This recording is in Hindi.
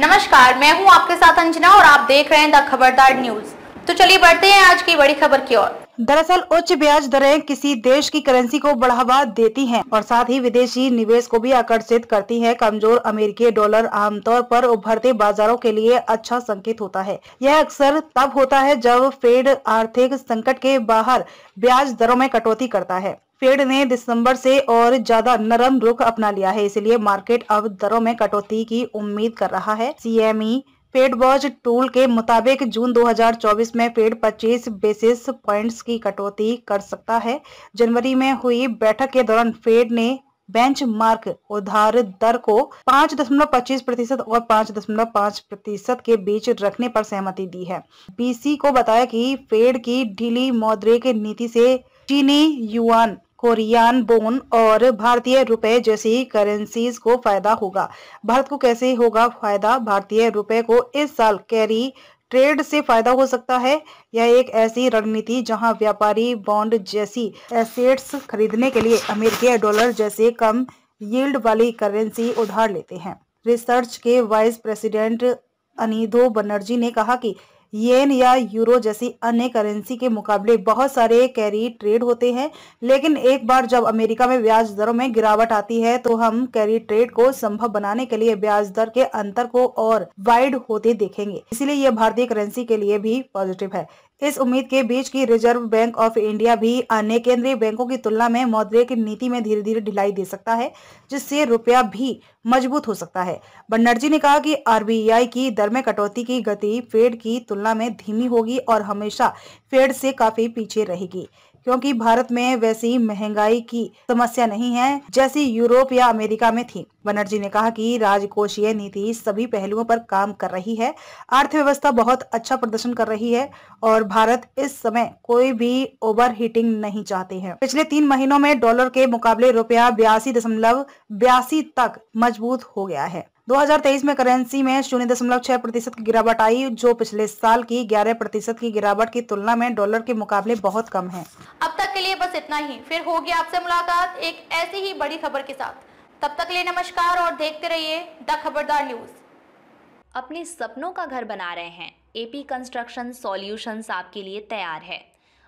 नमस्कार मैं हूं आपके साथ अंजना और आप देख रहे हैं द खबरदार न्यूज तो चलिए बढ़ते हैं आज की बड़ी खबर की ओर दरअसल उच्च ब्याज दरें किसी देश की करेंसी को बढ़ावा देती हैं और साथ ही विदेशी निवेश को भी आकर्षित करती हैं कमजोर अमेरिकी डॉलर आमतौर पर उभरते बाजारों के लिए अच्छा संकेत होता है यह अक्सर तब होता है जब फेड आर्थिक संकट के बाहर ब्याज दरों में कटौती करता है फेड ने दिसंबर से और ज्यादा नरम रुख अपना लिया है इसलिए मार्केट अब दरों में कटौती की उम्मीद कर रहा है CME Fed e watch tool के मुताबिक जून 2024 में फेड 25 बेसिस पॉइंट्स की कटौती कर सकता है जनवरी में हुई बैठक के दौरान फेड ने बेंचमार्क उधार दर को 5.25 प्रतिशत और 5.5 प्रतिशत के बीच रखने पर सहमति दी है बीसी को बताया कि फेड की ढीली मौद्रिक नीति से चीनी युआन कोरियन बोन और भारतीय रुपए जैसी करेंसीज को फायदा होगा भारत को कैसे होगा फायदा भारतीय रुपए को इस साल कैरी ट्रेड से फायदा हो सकता है यह एक ऐसी रणनीति जहां व्यापारी बॉन्ड जैसी एसेट्स खरीदने के लिए अमेरिकी डॉलर जैसे कम यील्ड वाली करेंसी उधार लेते हैं रिसर्च के वाइस प्रेसिडेंट अनिधो बनर्जी ने कहा कि येन या यूरो जैसी अन्य करेंसी के मुकाबले बहुत सारे कैरी ट्रेड होते हैं लेकिन एक बार जब अमेरिका में ब्याज दरों में गिरावट आती है तो हम कैरी ट्रेड को संभव बनाने के लिए ब्याज दर के अंतर को और वाइड होते देखेंगे इसलिए यह भारतीय करेंसी के लिए भी पॉजिटिव है इस उम्मीद के बीच की रिजर्व बैंक ऑफ इंडिया भी अन्य केंद्रीय बैंकों की तुलना में मौद्रिक नीति में धीरे धीरे ढिलाई दे सकता है जिससे रुपया भी मजबूत हो सकता है बनर्जी ने कहा कि आरबीआई की दर में कटौती की गति फेड की तुलना में धीमी होगी और हमेशा फेड से काफी पीछे रहेगी क्योंकि भारत में वैसी महंगाई की समस्या नहीं है जैसी यूरोप या अमेरिका में थी बनर्जी ने कहा कि राजकोषीय नीति सभी पहलुओं पर काम कर रही है अर्थव्यवस्था बहुत अच्छा प्रदर्शन कर रही है और भारत इस समय कोई भी ओवर हीटिंग नहीं चाहते हैं पिछले तीन महीनों में डॉलर के मुकाबले रुपया बयासी दशमलव बयासी तक मजबूत हो गया है 2023 में करेंसी में शून्य दशमलव छह प्रतिशत की गिरावट आई जो पिछले साल की ग्यारह प्रतिशत की गिरावट की तुलना में डॉलर के मुकाबले बहुत कम है अब तक के लिए बस इतना ही फिर होगी आपसे मुलाकात एक ऐसी ही बड़ी खबर के साथ तब तक लिए नमस्कार और देखते रहिए द खबरदार न्यूज अपने सपनों का घर बना रहे हैं एपी कंस्ट्रक्शन सॉल्यूशंस आपके लिए तैयार है